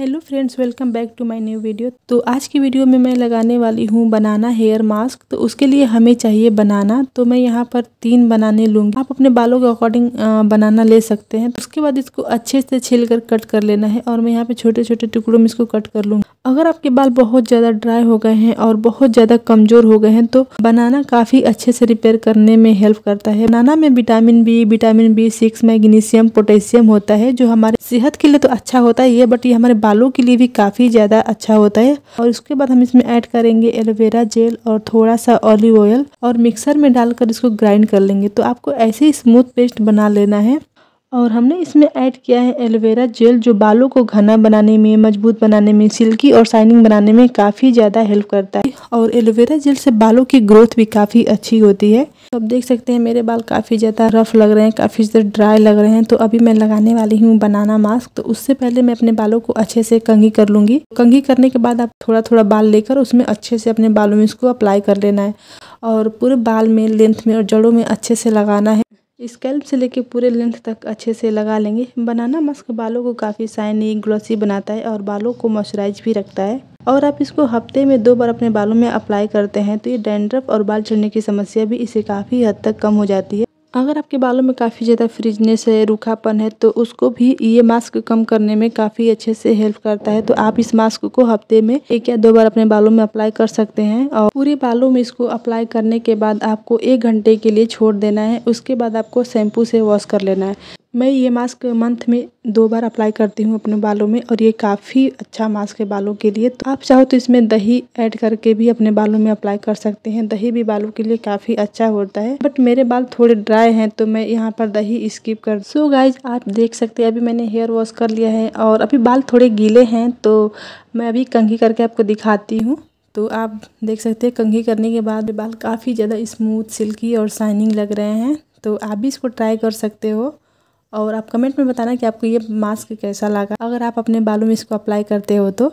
hello friends welcome back to my new video तो आज की वीडियो में मैं लगाने वाली हूँ बनाना हेयर मास्क तो उसके लिए हमें चाहिए बनाना तो मैं यहाँ पर तीन बनाने लूँगी आप अपने बालों के अकॉर्डिंग बनाना ले सकते हैं तो उसके बाद इसको अच्छे से छील कर कट कर लेना है और मैं यहाँ पे छोटे छोटे टुकड़ों में इसको कट कर लूँगी अगर आपके बाल बहुत ज़्यादा ड्राई हो गए हैं और बहुत ज़्यादा कमज़ोर हो गए हैं तो बनाना काफ़ी अच्छे से रिपेयर करने में हेल्प करता है बनाना में vitamin B vitamin B six magnesium potassium होता है जो हमारे सेहत के लिए तो अच्छा होता है ये बट ये हमारे बालों के लिए भी काफ़ी ज़्यादा अच्छा होता है और उसके बाद हम इसमें ऐड करेंगे एलोवेरा जेल और थोड़ा सा ऑलिव ऑयल और मिक्सर में डालकर इसको ग्राइंड कर लेंगे तो आपको ऐसे ही स्मूथ पेस्ट बना लेना है और हमने इसमें ऐड किया है एलोवेरा जेल जो बालों को घना बनाने में मजबूत बनाने में सिल्की और शाइनिंग बनाने में काफ़ी ज़्यादा हेल्प करता है और एलोवेरा जेल से बालों की ग्रोथ भी काफ़ी अच्छी होती है तो आप देख सकते हैं मेरे बाल काफ़ी ज़्यादा रफ लग रहे हैं काफ़ी ज़्यादा ड्राई लग रहे हैं तो अभी मैं लगाने वाली हूँ बनाना मास्क तो उससे पहले मैं अपने बालों को अच्छे से कंघी कर लूँगी कंघी करने के बाद आप थोड़ा थोड़ा बाल लेकर उसमें अच्छे से अपने बालों में इसको अप्लाई कर लेना है और पूरे बाल में लेंथ में और जड़ों में अच्छे से लगाना है स्कैल्प से लेके पूरे लेंथ तक अच्छे से लगा लेंगे बनाना मस्क बालों को काफ़ी शाइनी ग्लॉसी बनाता है और बालों को मॉइस्चराइज भी रखता है और आप इसको हफ्ते में दो बार अपने बालों में अप्लाई करते हैं तो ये डेंड्रफ और बाल चढ़ने की समस्या भी इसे काफ़ी हद तक कम हो जाती है अगर आपके बालों में काफ़ी ज़्यादा फ्रिजनेस है रूखापन है तो उसको भी ये मास्क कम करने में काफ़ी अच्छे से हेल्प करता है तो आप इस मास्क को हफ्ते में एक या दो बार अपने बालों में अप्लाई कर सकते हैं और पूरे बालों में इसको अप्लाई करने के बाद आपको एक घंटे के लिए छोड़ देना है उसके बाद आपको शैम्पू से वॉश कर लेना है मैं ये मास्क मंथ में दो बार अप्लाई करती हूँ अपने बालों में और ये काफ़ी अच्छा मास्क है बालों के लिए तो आप चाहो तो इसमें दही ऐड करके भी अपने बालों में अप्लाई कर सकते हैं दही भी बालों के लिए काफ़ी अच्छा होता है बट मेरे बाल थोड़े ड्राई हैं तो मैं यहाँ पर दही स्किप कर सो so गाइज आप देख सकते हैं अभी मैंने हेयर वॉश कर लिया है और अभी बाल थोड़े गीले हैं तो मैं अभी कंघी करके आपको दिखाती हूँ तो आप देख सकते हैं कंघी करने के बाद बाल काफ़ी ज़्यादा स्मूथ सिल्की और शाइनिंग लग रहे हैं तो आप भी इसको ट्राई कर सकते हो और आप कमेंट में बताना कि आपको ये मास्क कैसा लगा अगर आप अपने बालों में इसको अप्लाई करते हो तो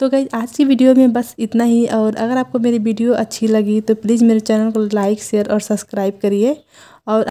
तो गई आज की वीडियो में बस इतना ही और अगर आपको मेरी वीडियो अच्छी लगी तो प्लीज़ मेरे चैनल को लाइक शेयर और सब्सक्राइब करिए और